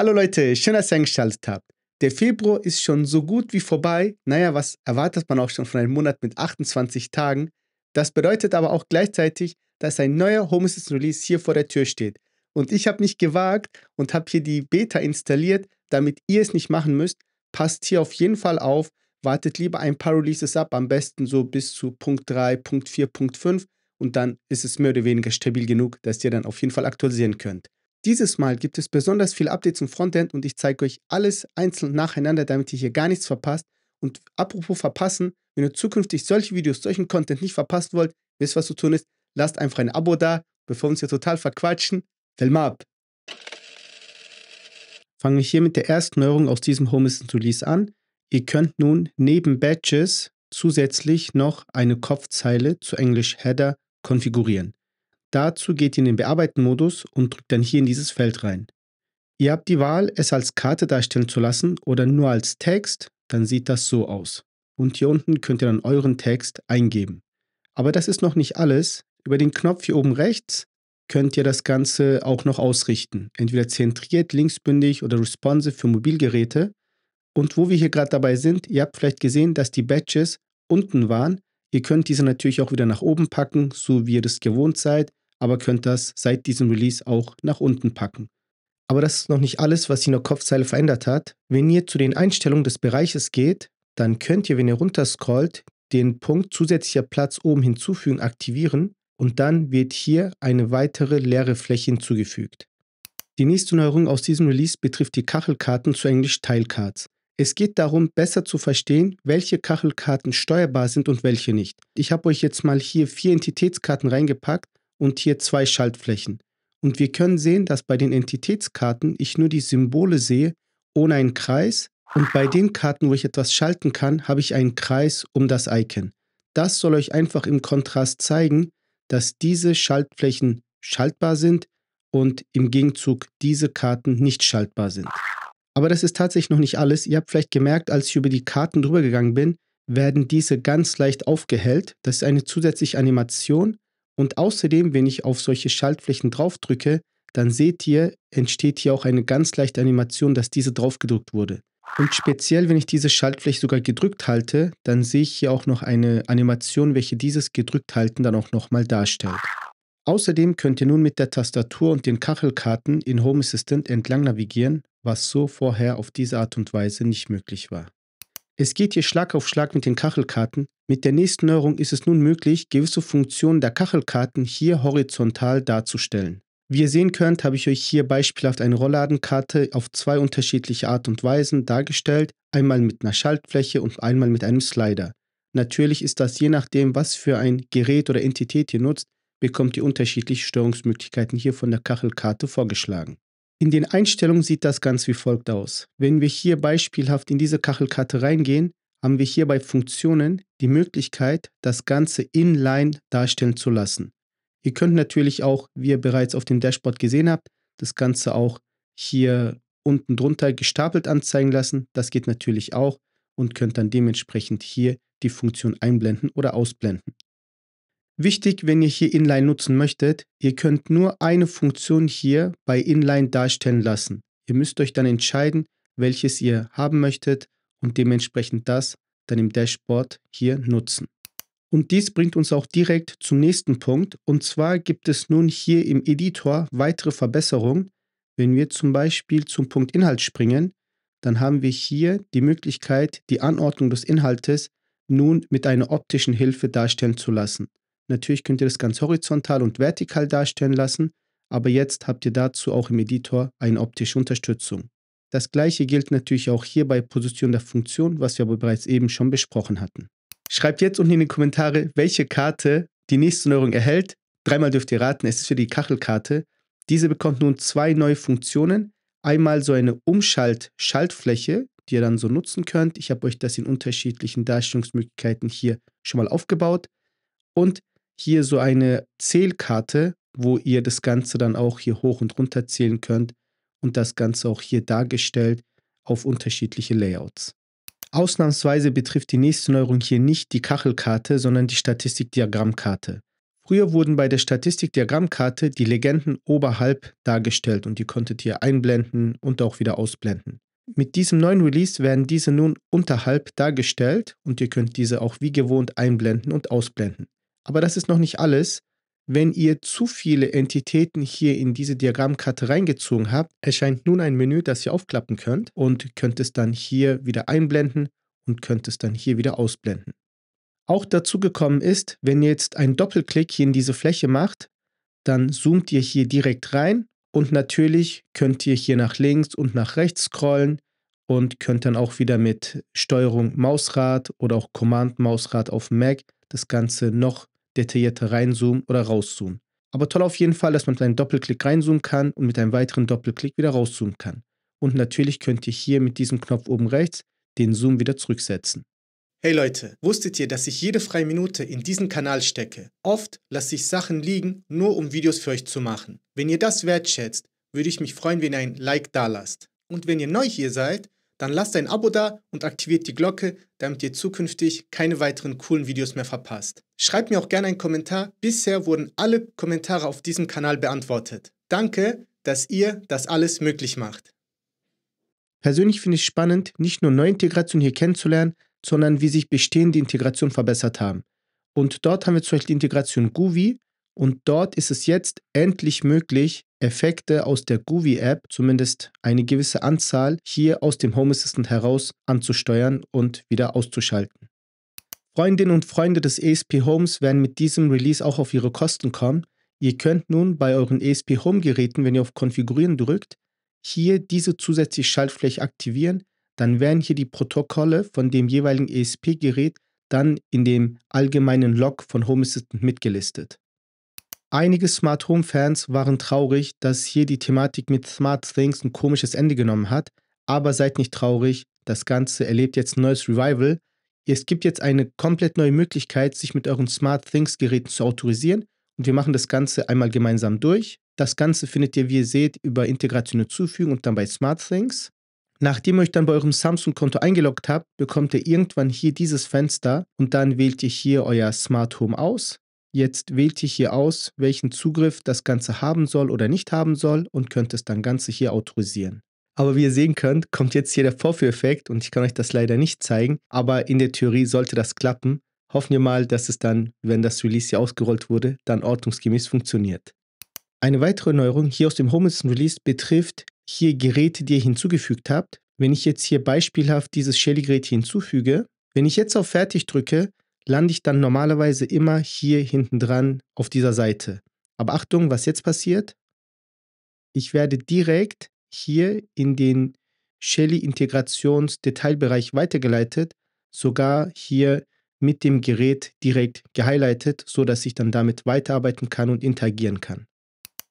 Hallo Leute, schön, dass ihr eingeschaltet habt. Der Februar ist schon so gut wie vorbei. Naja, was erwartet man auch schon von einem Monat mit 28 Tagen? Das bedeutet aber auch gleichzeitig, dass ein neuer Homeassistant Release hier vor der Tür steht. Und ich habe nicht gewagt und habe hier die Beta installiert, damit ihr es nicht machen müsst. Passt hier auf jeden Fall auf, wartet lieber ein paar Releases ab, am besten so bis zu Punkt 3, Punkt 4, Punkt 5 und dann ist es mehr oder weniger stabil genug, dass ihr dann auf jeden Fall aktualisieren könnt. Dieses Mal gibt es besonders viele Updates zum Frontend und ich zeige euch alles einzeln nacheinander, damit ihr hier gar nichts verpasst. Und apropos verpassen, wenn ihr zukünftig solche Videos, solchen Content nicht verpassen wollt, wisst was zu tun ist, lasst einfach ein Abo da, bevor wir uns hier total verquatschen. Film ab! Fange ich hier mit der ersten Neuerung aus diesem Home Assistant Release an. Ihr könnt nun neben Badges zusätzlich noch eine Kopfzeile zu Englisch Header konfigurieren. Dazu geht ihr in den Bearbeiten-Modus und drückt dann hier in dieses Feld rein. Ihr habt die Wahl, es als Karte darstellen zu lassen oder nur als Text, dann sieht das so aus. Und hier unten könnt ihr dann euren Text eingeben. Aber das ist noch nicht alles. Über den Knopf hier oben rechts könnt ihr das Ganze auch noch ausrichten. Entweder zentriert, linksbündig oder responsive für Mobilgeräte. Und wo wir hier gerade dabei sind, ihr habt vielleicht gesehen, dass die Badges unten waren. Ihr könnt diese natürlich auch wieder nach oben packen, so wie ihr das gewohnt seid aber könnt das seit diesem Release auch nach unten packen. Aber das ist noch nicht alles, was die Kopfzeile verändert hat. Wenn ihr zu den Einstellungen des Bereiches geht, dann könnt ihr, wenn ihr runterscrollt, den Punkt zusätzlicher Platz oben hinzufügen aktivieren und dann wird hier eine weitere leere Fläche hinzugefügt. Die nächste Neuerung aus diesem Release betrifft die Kachelkarten zu Englisch Tilecards. Es geht darum, besser zu verstehen, welche Kachelkarten steuerbar sind und welche nicht. Ich habe euch jetzt mal hier vier Entitätskarten reingepackt und hier zwei Schaltflächen. Und wir können sehen, dass bei den Entitätskarten ich nur die Symbole sehe ohne einen Kreis und bei den Karten, wo ich etwas schalten kann, habe ich einen Kreis um das Icon. Das soll euch einfach im Kontrast zeigen, dass diese Schaltflächen schaltbar sind und im Gegenzug diese Karten nicht schaltbar sind. Aber das ist tatsächlich noch nicht alles. Ihr habt vielleicht gemerkt, als ich über die Karten drüber gegangen bin, werden diese ganz leicht aufgehellt. Das ist eine zusätzliche Animation, und außerdem, wenn ich auf solche Schaltflächen draufdrücke, dann seht ihr, entsteht hier auch eine ganz leichte Animation, dass diese draufgedrückt wurde. Und speziell, wenn ich diese Schaltfläche sogar gedrückt halte, dann sehe ich hier auch noch eine Animation, welche dieses gedrückt halten dann auch nochmal darstellt. Außerdem könnt ihr nun mit der Tastatur und den Kachelkarten in Home Assistant entlang navigieren, was so vorher auf diese Art und Weise nicht möglich war. Es geht hier Schlag auf Schlag mit den Kachelkarten. Mit der nächsten Neuerung ist es nun möglich, gewisse Funktionen der Kachelkarten hier horizontal darzustellen. Wie ihr sehen könnt, habe ich euch hier beispielhaft eine Rollladenkarte auf zwei unterschiedliche Art und Weisen dargestellt, einmal mit einer Schaltfläche und einmal mit einem Slider. Natürlich ist das je nachdem, was für ein Gerät oder Entität ihr nutzt, bekommt ihr unterschiedliche Störungsmöglichkeiten hier von der Kachelkarte vorgeschlagen. In den Einstellungen sieht das ganz wie folgt aus. Wenn wir hier beispielhaft in diese Kachelkarte reingehen, haben wir hier bei Funktionen die Möglichkeit, das Ganze inline darstellen zu lassen. Ihr könnt natürlich auch, wie ihr bereits auf dem Dashboard gesehen habt, das Ganze auch hier unten drunter gestapelt anzeigen lassen. Das geht natürlich auch und könnt dann dementsprechend hier die Funktion einblenden oder ausblenden. Wichtig, wenn ihr hier Inline nutzen möchtet, ihr könnt nur eine Funktion hier bei Inline darstellen lassen. Ihr müsst euch dann entscheiden, welches ihr haben möchtet und dementsprechend das dann im Dashboard hier nutzen. Und dies bringt uns auch direkt zum nächsten Punkt. Und zwar gibt es nun hier im Editor weitere Verbesserungen. Wenn wir zum Beispiel zum Punkt Inhalt springen, dann haben wir hier die Möglichkeit, die Anordnung des Inhaltes nun mit einer optischen Hilfe darstellen zu lassen. Natürlich könnt ihr das ganz horizontal und vertikal darstellen lassen, aber jetzt habt ihr dazu auch im Editor eine optische Unterstützung. Das gleiche gilt natürlich auch hier bei Position der Funktion, was wir aber bereits eben schon besprochen hatten. Schreibt jetzt unten in die Kommentare, welche Karte die nächste Neuerung erhält. Dreimal dürft ihr raten, es ist für die Kachelkarte. Diese bekommt nun zwei neue Funktionen. Einmal so eine Umschalt-Schaltfläche, die ihr dann so nutzen könnt. Ich habe euch das in unterschiedlichen Darstellungsmöglichkeiten hier schon mal aufgebaut. Und hier so eine Zählkarte, wo ihr das Ganze dann auch hier hoch und runter zählen könnt und das Ganze auch hier dargestellt auf unterschiedliche Layouts. Ausnahmsweise betrifft die nächste Neuerung hier nicht die Kachelkarte, sondern die Statistikdiagrammkarte. Früher wurden bei der Statistikdiagrammkarte die Legenden oberhalb dargestellt und die konntet ihr einblenden und auch wieder ausblenden. Mit diesem neuen Release werden diese nun unterhalb dargestellt und ihr könnt diese auch wie gewohnt einblenden und ausblenden. Aber das ist noch nicht alles. Wenn ihr zu viele Entitäten hier in diese Diagrammkarte reingezogen habt, erscheint nun ein Menü, das ihr aufklappen könnt und könnt es dann hier wieder einblenden und könnt es dann hier wieder ausblenden. Auch dazu gekommen ist, wenn ihr jetzt einen Doppelklick hier in diese Fläche macht, dann zoomt ihr hier direkt rein und natürlich könnt ihr hier nach links und nach rechts scrollen und könnt dann auch wieder mit Steuerung Mausrad oder auch Command Mausrad auf Mac das Ganze noch detaillierter reinzoomen oder rauszoomen. Aber toll auf jeden Fall, dass man mit einem Doppelklick reinzoomen kann und mit einem weiteren Doppelklick wieder rauszoomen kann. Und natürlich könnt ihr hier mit diesem Knopf oben rechts den Zoom wieder zurücksetzen. Hey Leute, wusstet ihr, dass ich jede freie Minute in diesen Kanal stecke? Oft lasse ich Sachen liegen, nur um Videos für euch zu machen. Wenn ihr das wertschätzt, würde ich mich freuen, wenn ihr ein Like da lasst. Und wenn ihr neu hier seid, dann lasst ein Abo da und aktiviert die Glocke, damit ihr zukünftig keine weiteren coolen Videos mehr verpasst. Schreibt mir auch gerne einen Kommentar. Bisher wurden alle Kommentare auf diesem Kanal beantwortet. Danke, dass ihr das alles möglich macht. Persönlich finde ich spannend, nicht nur neue Neuintegration hier kennenzulernen, sondern wie sich bestehende Integrationen verbessert haben. Und dort haben wir zum Beispiel die Integration GUVI und dort ist es jetzt endlich möglich, Effekte aus der Groovy App, zumindest eine gewisse Anzahl, hier aus dem Home Assistant heraus anzusteuern und wieder auszuschalten. Freundinnen und Freunde des ESP Homes werden mit diesem Release auch auf ihre Kosten kommen. Ihr könnt nun bei euren ESP Home Geräten, wenn ihr auf Konfigurieren drückt, hier diese zusätzliche Schaltfläche aktivieren. Dann werden hier die Protokolle von dem jeweiligen ESP Gerät dann in dem allgemeinen Log von Home Assistant mitgelistet. Einige Smart Home Fans waren traurig, dass hier die Thematik mit Smart Things ein komisches Ende genommen hat, aber seid nicht traurig, das Ganze erlebt jetzt ein neues Revival. Es gibt jetzt eine komplett neue Möglichkeit, sich mit euren Smart Things Geräten zu autorisieren und wir machen das Ganze einmal gemeinsam durch. Das Ganze findet ihr, wie ihr seht, über Integration hinzufügen und dann bei Smart Things. Nachdem ihr euch dann bei eurem Samsung-Konto eingeloggt habt, bekommt ihr irgendwann hier dieses Fenster und dann wählt ihr hier euer Smart Home aus. Jetzt wählt ihr hier aus, welchen Zugriff das Ganze haben soll oder nicht haben soll und könnt es dann Ganze hier autorisieren. Aber wie ihr sehen könnt, kommt jetzt hier der Vorführeffekt und ich kann euch das leider nicht zeigen, aber in der Theorie sollte das klappen. Hoffen wir mal, dass es dann, wenn das Release hier ausgerollt wurde, dann ordnungsgemäß funktioniert. Eine weitere Neuerung hier aus dem Homilton Release betrifft hier Geräte, die ihr hinzugefügt habt. Wenn ich jetzt hier beispielhaft dieses Shelly-Gerät hinzufüge, wenn ich jetzt auf Fertig drücke, lande ich dann normalerweise immer hier hinten dran auf dieser Seite. Aber Achtung, was jetzt passiert? Ich werde direkt hier in den Shelly-Integrations-Detailbereich weitergeleitet, sogar hier mit dem Gerät direkt gehighlightet, sodass ich dann damit weiterarbeiten kann und interagieren kann.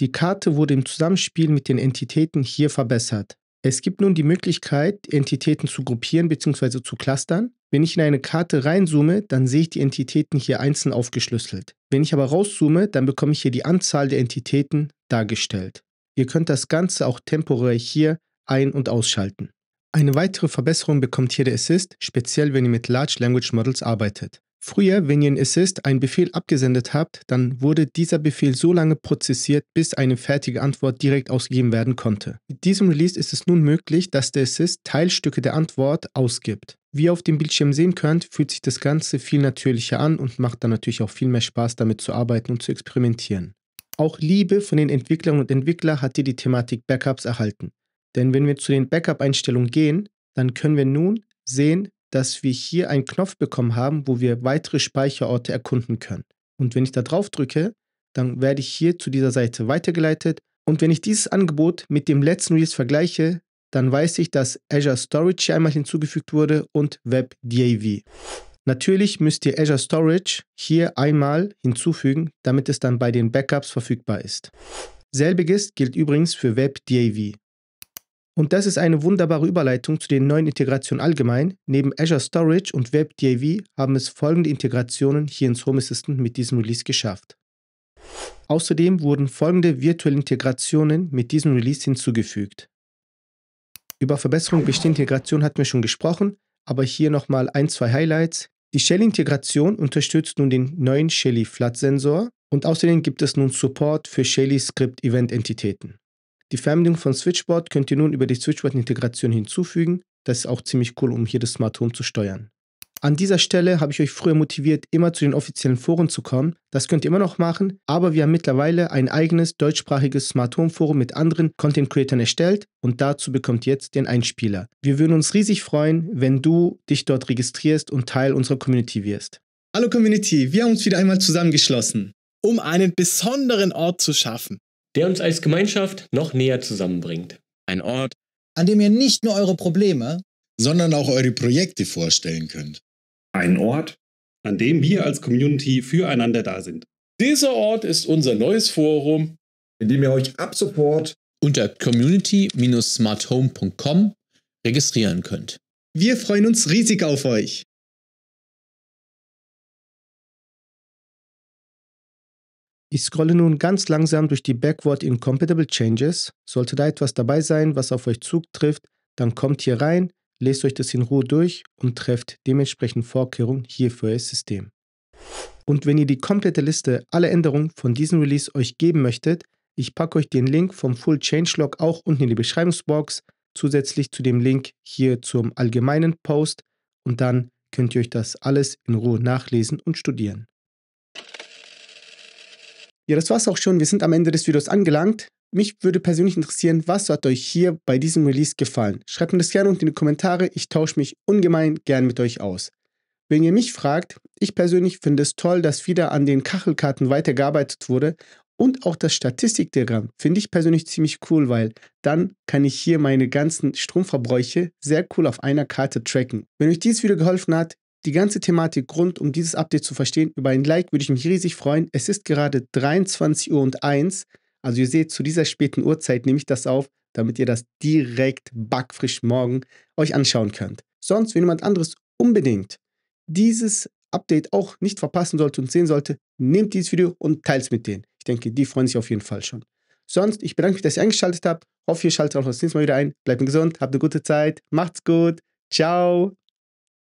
Die Karte wurde im Zusammenspiel mit den Entitäten hier verbessert. Es gibt nun die Möglichkeit, Entitäten zu gruppieren bzw. zu clustern. Wenn ich in eine Karte reinzoome, dann sehe ich die Entitäten hier einzeln aufgeschlüsselt. Wenn ich aber rauszoome, dann bekomme ich hier die Anzahl der Entitäten dargestellt. Ihr könnt das Ganze auch temporär hier ein- und ausschalten. Eine weitere Verbesserung bekommt hier der Assist, speziell wenn ihr mit Large Language Models arbeitet früher, wenn ihr in Assist einen Befehl abgesendet habt, dann wurde dieser Befehl so lange prozessiert, bis eine fertige Antwort direkt ausgegeben werden konnte. Mit diesem Release ist es nun möglich, dass der Assist Teilstücke der Antwort ausgibt. Wie ihr auf dem Bildschirm sehen könnt, fühlt sich das Ganze viel natürlicher an und macht dann natürlich auch viel mehr Spaß, damit zu arbeiten und zu experimentieren. Auch Liebe von den Entwicklern und Entwicklern hat hier die Thematik Backups erhalten. Denn wenn wir zu den Backup-Einstellungen gehen, dann können wir nun sehen, dass wir hier einen Knopf bekommen haben, wo wir weitere Speicherorte erkunden können. Und wenn ich da drauf drücke, dann werde ich hier zu dieser Seite weitergeleitet. Und wenn ich dieses Angebot mit dem letzten Release vergleiche, dann weiß ich, dass Azure Storage hier einmal hinzugefügt wurde und WebDAV. Natürlich müsst ihr Azure Storage hier einmal hinzufügen, damit es dann bei den Backups verfügbar ist. Selbiges gilt übrigens für WebDAV. Und das ist eine wunderbare Überleitung zu den neuen Integrationen allgemein. Neben Azure Storage und WebDAV haben es folgende Integrationen hier ins Home Assistant mit diesem Release geschafft. Außerdem wurden folgende virtuelle Integrationen mit diesem Release hinzugefügt. Über Verbesserung bestehender Integration hatten wir schon gesprochen, aber hier nochmal ein, zwei Highlights. Die Shelly-Integration unterstützt nun den neuen Shelly Flat-Sensor und außerdem gibt es nun Support für Shelly-Script-Event-Entitäten. Die Fernbedienung von Switchboard könnt ihr nun über die Switchboard-Integration hinzufügen. Das ist auch ziemlich cool, um hier das Smart Home zu steuern. An dieser Stelle habe ich euch früher motiviert, immer zu den offiziellen Foren zu kommen. Das könnt ihr immer noch machen, aber wir haben mittlerweile ein eigenes deutschsprachiges Smart Home Forum mit anderen Content Creators erstellt und dazu bekommt ihr jetzt den Einspieler. Wir würden uns riesig freuen, wenn du dich dort registrierst und Teil unserer Community wirst. Hallo Community, wir haben uns wieder einmal zusammengeschlossen. Um einen besonderen Ort zu schaffen, der uns als Gemeinschaft noch näher zusammenbringt. Ein Ort, an dem ihr nicht nur eure Probleme, sondern auch eure Projekte vorstellen könnt. Ein Ort, an dem wir als Community füreinander da sind. Dieser Ort ist unser neues Forum, in dem ihr euch ab sofort unter community-smarthome.com registrieren könnt. Wir freuen uns riesig auf euch. Ich scrolle nun ganz langsam durch die Backward Incompatible Changes. Sollte da etwas dabei sein, was auf euch zutrifft, dann kommt hier rein, lest euch das in Ruhe durch und trefft dementsprechend Vorkehrungen hier für euer System. Und wenn ihr die komplette Liste aller Änderungen von diesem Release euch geben möchtet, ich packe euch den Link vom Full Changelog auch unten in die Beschreibungsbox, zusätzlich zu dem Link hier zum allgemeinen Post und dann könnt ihr euch das alles in Ruhe nachlesen und studieren. Ja, das war's auch schon. Wir sind am Ende des Videos angelangt. Mich würde persönlich interessieren, was hat euch hier bei diesem Release gefallen? Schreibt mir das gerne unten in die Kommentare. Ich tausche mich ungemein gern mit euch aus. Wenn ihr mich fragt, ich persönlich finde es toll, dass wieder an den Kachelkarten weitergearbeitet wurde und auch das Statistikdiagramm finde ich persönlich ziemlich cool, weil dann kann ich hier meine ganzen Stromverbräuche sehr cool auf einer Karte tracken. Wenn euch dieses Video geholfen hat, die ganze Thematik rund um dieses Update zu verstehen, über ein Like würde ich mich riesig freuen. Es ist gerade 23 Uhr und 1. Also ihr seht, zu dieser späten Uhrzeit nehme ich das auf, damit ihr das direkt backfrisch morgen euch anschauen könnt. Sonst, wenn jemand anderes unbedingt dieses Update auch nicht verpassen sollte und sehen sollte, nehmt dieses Video und teilt es mit denen. Ich denke, die freuen sich auf jeden Fall schon. Sonst, ich bedanke mich, dass ihr eingeschaltet habt. Hoffe, ihr schaltet auch das nächste Mal wieder ein. Bleibt gesund, habt eine gute Zeit, macht's gut, ciao.